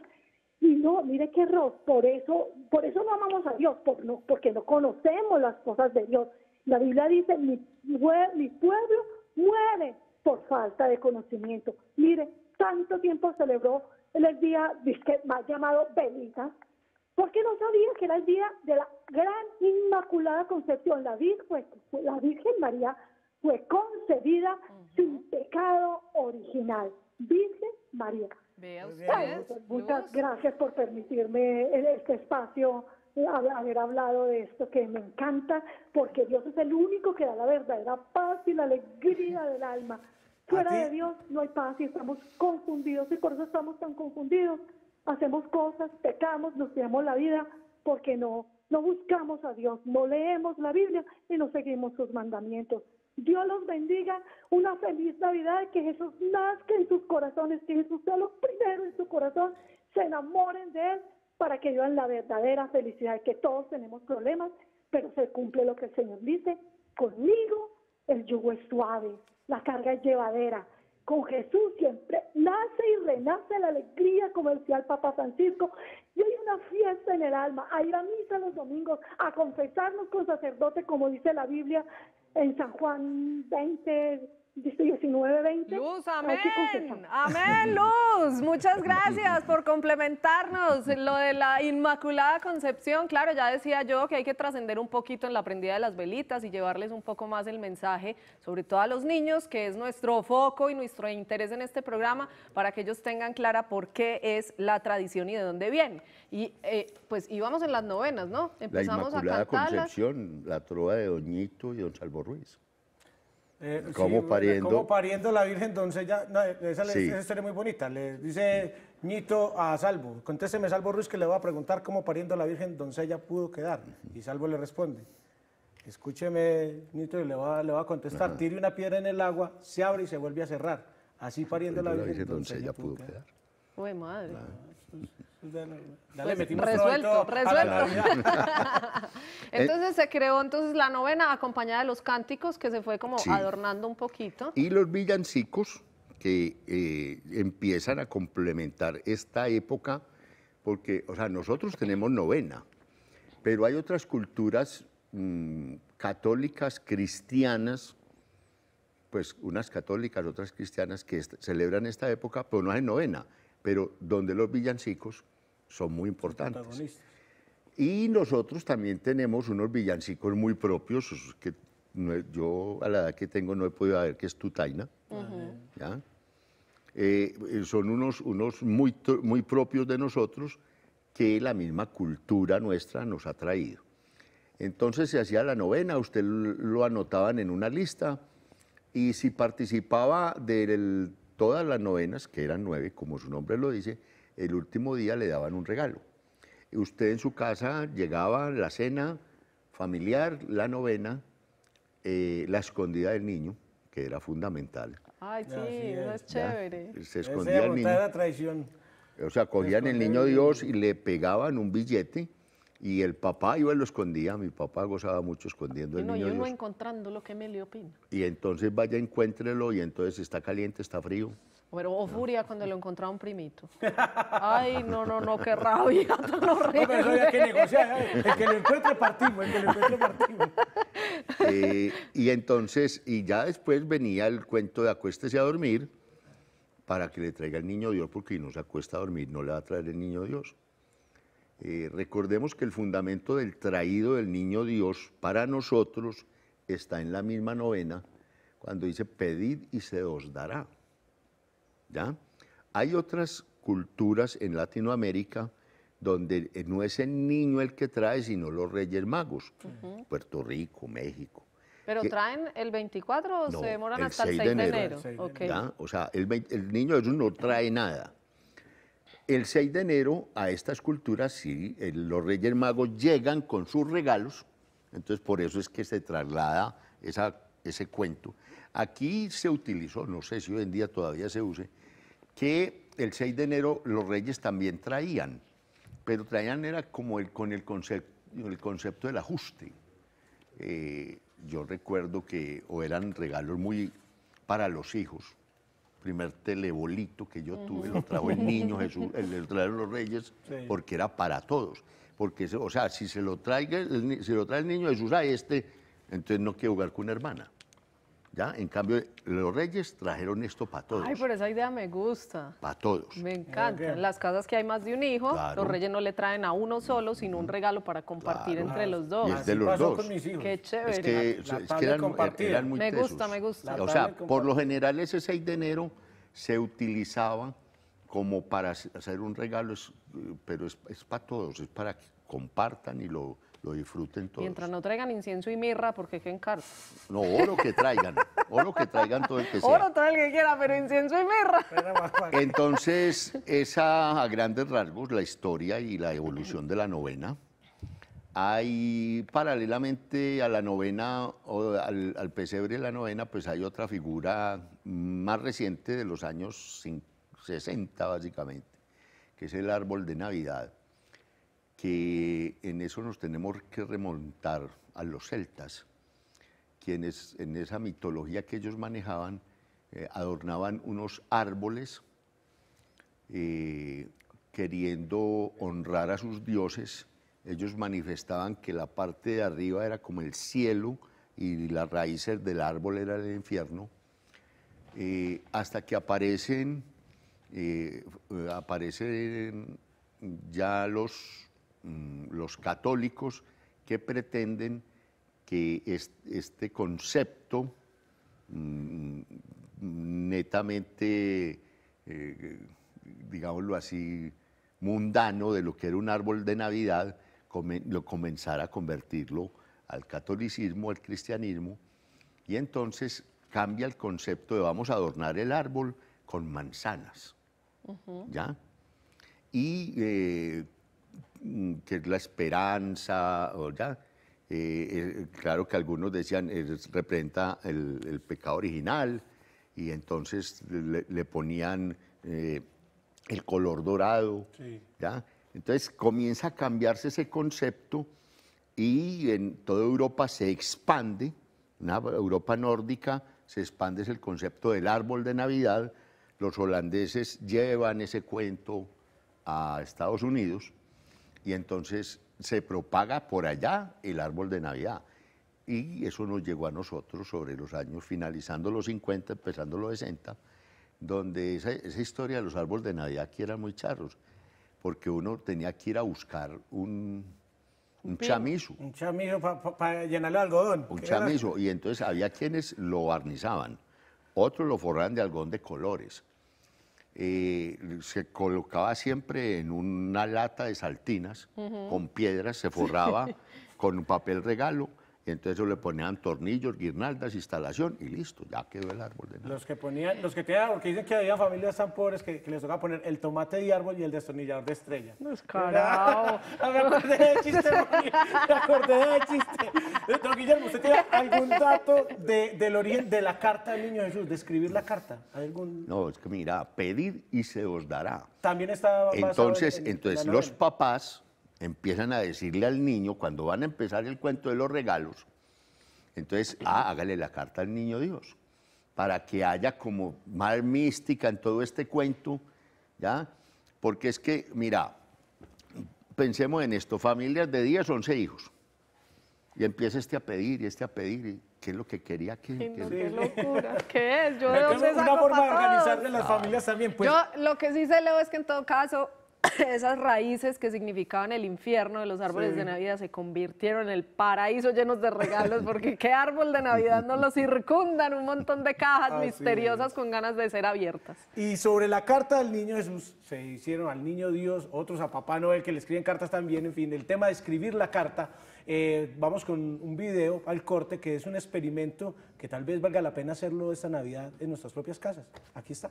Y no, mire qué error, por eso, por eso no amamos a Dios, por no, porque no conocemos las cosas de Dios. La Biblia dice, mi, pueblo muere por falta de conocimiento. Mire, tanto tiempo celebró el día más llamado Velitas, porque no sabían que era el día de la gran Inmaculada Concepción. La Virgen, la Virgen María fue concebida sin pecado original. Virgen María. muchas gracias por permitirme en este espacio eh, haber hablado de esto que me encanta, porque Dios es el único que da la verdadera paz y la alegría del alma. Fuera de Dios no hay paz y estamos confundidos y por eso estamos tan confundidos hacemos cosas, pecamos, nos tiramos la vida porque no, no buscamos a Dios, no leemos la Biblia y no seguimos sus mandamientos. Dios los bendiga, una feliz Navidad, que Jesús nazca en sus corazones, que Jesús sea lo primero en su corazón, se enamoren de Él para que vivan la verdadera felicidad, que todos tenemos problemas, pero se cumple lo que el Señor dice, conmigo el yugo es suave, la carga es llevadera con Jesús siempre nace y renace la alegría comercial, Papa Francisco. Y hay una fiesta en el alma, a ir a misa los domingos, a confesarnos con sacerdote, como dice la Biblia en San Juan 20, 19-20. Luz, amén. Amén, Luz. Muchas gracias por complementarnos lo de la Inmaculada Concepción. Claro, ya decía yo que hay que trascender un poquito en la prendida de las velitas y llevarles un poco más el mensaje, sobre todo a los niños, que es nuestro foco y nuestro interés en este programa, para que ellos tengan clara por qué es la tradición y de dónde viene. Y eh, pues íbamos en las novenas, ¿no? Empezamos la Inmaculada Concepción, la trova de Doñito y Don Salvo Ruiz. Eh, cómo como pariendo. pariendo la Virgen doncella. No, eh, esa, es una historia muy bonita. Le dice Nito a Salvo. Contésteme, Salvo Ruiz, que le va a preguntar cómo pariendo la Virgen doncella pudo quedar. Y Salvo le responde. Escúcheme, Nito, y le va, a contestar. Tire una piedra en el agua, se abre y se vuelve a cerrar. Así pariendo la Virgen, la Virgen doncella, pudo quedar. Uy, madre. Pues dale, pues resuelto, resuelto. Ah, entonces eh, se creó entonces la novena acompañada de los cánticos que se fue como adornando un poquito. Y los villancicos que eh, empiezan a complementar esta época, porque, o sea, nosotros tenemos novena, pero hay otras culturas mm, católicas, cristianas, pues unas católicas, otras cristianas que celebran esta época, pero no hay novena pero donde los villancicos son muy importantes. Y nosotros también tenemos unos villancicos muy propios, que yo a la edad que tengo no he podido ver que es Tutaina. Eh, eh, son unos, unos muy, muy propios de nosotros que la misma cultura nuestra nos ha traído. Entonces se hacía la novena, usted lo anotaban en una lista y si participaba del todas las novenas, que eran nueve, como su nombre lo dice, el último día le daban un regalo. Usted en su casa llegaba la cena familiar, la novena, eh, la escondida del niño, que era fundamental. Ay, sí, es. eso es chévere. Se escondía el niño. traición. O sea, cogían el niño Dios y le pegaban un billete y el papá, yo él lo escondía, mi papá gozaba mucho escondiendo el no, niño. Y yo no encontrando lo que me le opina. Y entonces vaya, encuéntrelo y entonces está caliente, está frío. Pero oh, o furia cuando lo encontraba un primito. Ay, no, no, no, qué rabia que eh. El que lo encuentre partimos, el que lo encuentre partimos. Eh, y entonces, y ya después venía el cuento de acuéstese a dormir para que le traiga el niño Dios, porque si no se acuesta a dormir, no le va a traer el niño Dios. Eh, recordemos que el fundamento del traído del niño Dios para nosotros está en la misma novena, cuando dice pedid y se os dará. ¿Ya? Hay otras culturas en Latinoamérica donde no es el niño el que trae, sino los Reyes Magos, Puerto Rico, México. ¿Pero traen el 24 o se demoran hasta el 6 de enero? O sea, el, niño Jesús no trae nada, el 6 de enero a estas culturas sí, los Reyes Magos llegan con sus regalos, entonces por eso es que se traslada ese cuento. Aquí se utilizó, no sé si hoy en día todavía se use, que el 6 de enero los reyes también traían, pero traían era como el, con el, concepto del ajuste. Eh, yo recuerdo que o eran regalos muy para los hijos, primer telebolito que yo tuve, lo trajo el niño Jesús, lo trajeron los reyes, porque era para todos. Porque, o sea, si se lo, lo trae el niño Jesús a este, entonces no quiere jugar con una hermana. ¿ya? En cambio, los reyes trajeron esto para todos. Ay, pero esa idea me gusta. Para todos. Me encanta. En las casas que hay más de un hijo, los reyes no le traen a uno solo, sino un regalo para compartir entre ah, los dos. Y es de los dos. Con Qué chévere. Es que, la, es Me gusta, me gusta. o sea, por lo general ese 6 de enero se utilizaba como para hacer un regalo, pero es para todos, es para que compartan y lo lo disfruten todos. Mientras no traigan incienso y mirra, porque qué encargo. No, oro que traigan, oro que traigan todo el que sea. Oro todo el que quiera, pero incienso y mirra. Entonces, esa a grandes rasgos, la historia y la evolución de la novena. Hay paralelamente a la novena, o al, al pesebre de la novena, pues hay otra figura más reciente de los años 60, básicamente, que es el árbol de Navidad que en eso nos tenemos que remontar a los celtas, quienes en esa mitología que ellos manejaban eh, adornaban unos árboles eh, queriendo honrar a sus dioses. Ellos manifestaban que la parte de arriba era como el cielo y las raíces del árbol era el infierno, eh, hasta que aparecen, aparecen ya los Mm, los católicos que pretenden que este concepto mm, netamente, eh, digámoslo así, mundano de lo que era un árbol de Navidad, lo comenzara a convertirlo al catolicismo, al cristianismo, y entonces cambia el concepto de vamos a adornar el árbol con manzanas, ¿ya? Y eh, que es la esperanza, ¿ya? Eh, eh, claro que algunos decían, eh, representa el, pecado original, y entonces le, ponían el color dorado. ¿ya? Entonces comienza a cambiarse ese concepto y en toda Europa se expande, en Europa nórdica se expande el concepto del árbol de Navidad, los holandeses llevan ese cuento a Estados Unidos y entonces se propaga por allá el árbol de Navidad. Y eso nos llegó a nosotros sobre los años, finalizando los 50, empezando los 60, donde esa, historia de los árboles de Navidad aquí eran muy charros, porque uno tenía que ir a buscar un, un, chamizo. Un chamizo para llenarlo de algodón. Un chamizo, y entonces había quienes lo barnizaban, otros lo forraban de algodón de colores, eh, se colocaba siempre en una lata de saltinas con piedras, se forraba con un papel regalo entonces le ponían tornillos, guirnaldas, instalación y listo, ya quedó el árbol de nada. Los que ponían, los que tenían, porque dicen que había familias tan pobres que, que les tocaba poner el tomate de árbol y el destornillador de estrella. No ah, me acordé del chiste, me acordé del chiste. Eh, don Guillermo, ¿usted tiene algún dato de, del origen de la carta del niño Jesús? ¿Describir la carta? algún... No, es que mira, pedir y se os dará. También estaba. Entonces, entonces los papás empiezan a decirle al niño, cuando van a empezar el cuento de los regalos, entonces, ah, hágale la carta al niño Dios, para que haya como más mística en todo este cuento, ¿ya? Porque es que, mira, pensemos en esto, familias de 10, 11 hijos, y empieza este a pedir y este a pedir, ¿qué es lo que quería que... qué locura, ¿qué es? Yo de dónde Una forma de organizar de las familias también, pues... Yo lo que sí se leo es que en todo caso esas raíces que significaban el infierno de los árboles de Navidad se convirtieron en el paraíso llenos de regalos, porque qué árbol de Navidad no lo circundan un montón de cajas misteriosas con ganas de ser abiertas. Y sobre la carta del niño Jesús, se hicieron al niño Dios, otros a Papá Noel que le escriben cartas también, en fin, el tema de escribir la carta. Eh, vamos con un video al corte que es un experimento que tal vez valga la pena hacerlo esta Navidad en nuestras propias casas. Aquí está.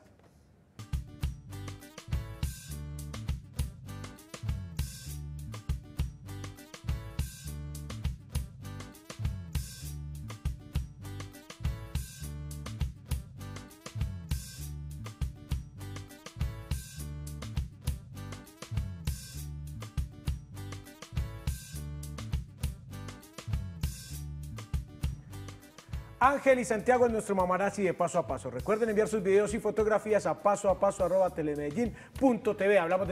Ángel y Santiago en nuestro mamarazzi de paso a paso. Recuerden enviar sus videos y fotografías a paso a paso Hablamos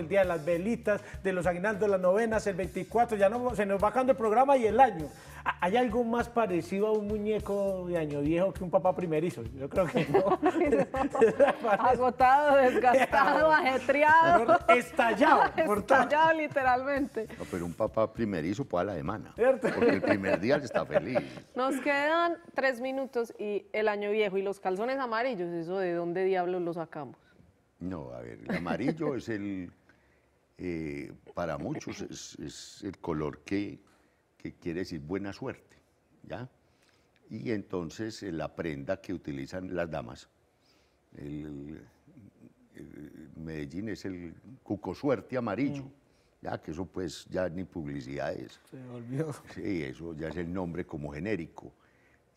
del día de las velitas, de los aguinaldos, las novenas, el 24. Ya no, se nos va el programa y el año. ¿Hay algo más parecido a un muñeco de año viejo que un papá primerizo? Yo creo que no. Agotado, desgastado, ajetreado. Estallado. Estallado literalmente. pero un papá primerizo para a la semana. Porque el primer día está feliz. Nos quedan tres minutos y el año viejo y los calzones amarillos, ¿eso de dónde diablos lo sacamos? No, a ver, el amarillo es el, eh, para muchos es, el color que, quiere decir buena suerte, ¿ya? Y entonces eh, la prenda que utilizan las damas. El, Medellín es el cuco suerte amarillo. Mm. Ya que eso pues ya ni publicidad es. Se Sí, eso ya es el nombre como genérico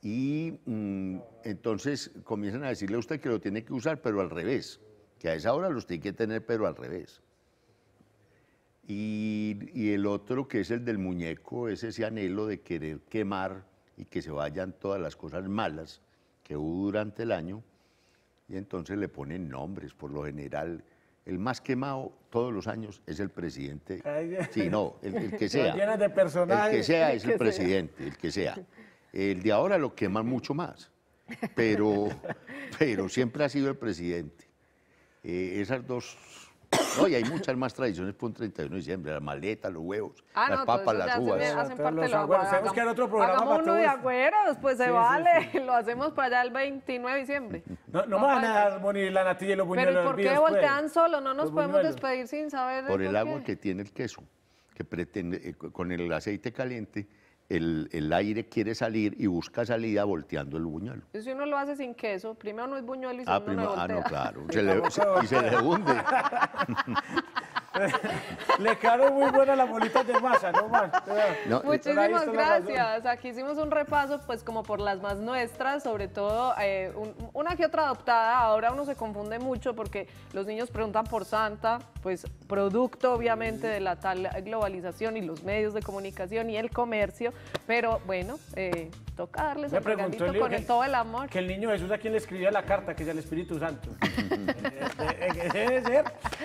y mm, entonces comienzan a decirle a usted que lo tiene que usar, pero al revés, que a esa hora los tiene que tener, pero al revés. Y, el otro, que es el del muñeco, es ese anhelo de querer quemar y que se vayan todas las cosas malas que hubo durante el año, y entonces le ponen nombres, por lo general. El más quemado todos los años es el presidente. Sí, no, el, el que sea. de El que sea es el presidente, el que sea. El de ahora lo queman mucho más, pero, pero siempre ha sido el presidente. Eh, esas dos no, y hay muchas más tradiciones por un 31 de diciembre, las maletas, los huevos, ah, las no, papas, las hacen, uvas. Hacemos parte los agüeros. que otro programa uno de agüeros, pues se vale, lo hacemos para allá el 29 de diciembre. No, no van a morir la natilla y los buñuelos. Pero ¿y por qué pues? voltean solo? No nos podemos despedir sin saber Por el por agua que tiene el queso, que pretende, eh, con el aceite caliente, el, el, aire quiere salir y busca salida volteando el buñuelo. si uno lo hace sin queso, primero no es buñuelo y se ah, Ah, no, claro. Se le, y se le hunde. Le caro muy buena las bolitas de masa, no más. Muchísimas gracias. Aquí hicimos un repaso, pues como por las más nuestras, sobre todo eh, una que otra adoptada. Ahora uno se confunde mucho porque los niños preguntan por Santa, pues producto obviamente de la tal globalización y los medios de comunicación y el comercio, pero bueno, eh, toca darles el con todo el amor. Que el niño Jesús a quien le escribía la carta, que es el Espíritu Santo. Eh, eh, debe ser,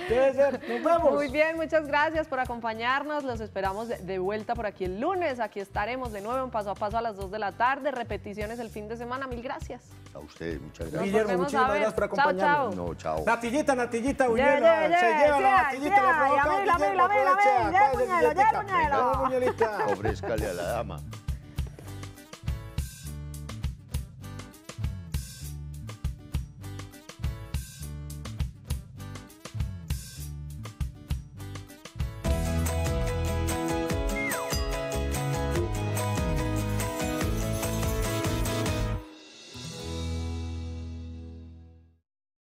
debe ser. Nos vemos. Muy bien, muchas gracias por acompañarnos. Los esperamos de vuelta por aquí el lunes. Aquí estaremos de nuevo en Paso a Paso a las 2 de la tarde. Repeticiones el fin de semana. Mil gracias. A ustedes, muchas gracias. Guillermo, muchísimas gracias por acompañarnos. Chao, chao. No, chao. Natillita, Natillita, Uñuela. Se lleva la Natillita, la provoca a mí. Ya, puñuelo, ya, puñuelo. Ofrezcale a la dama.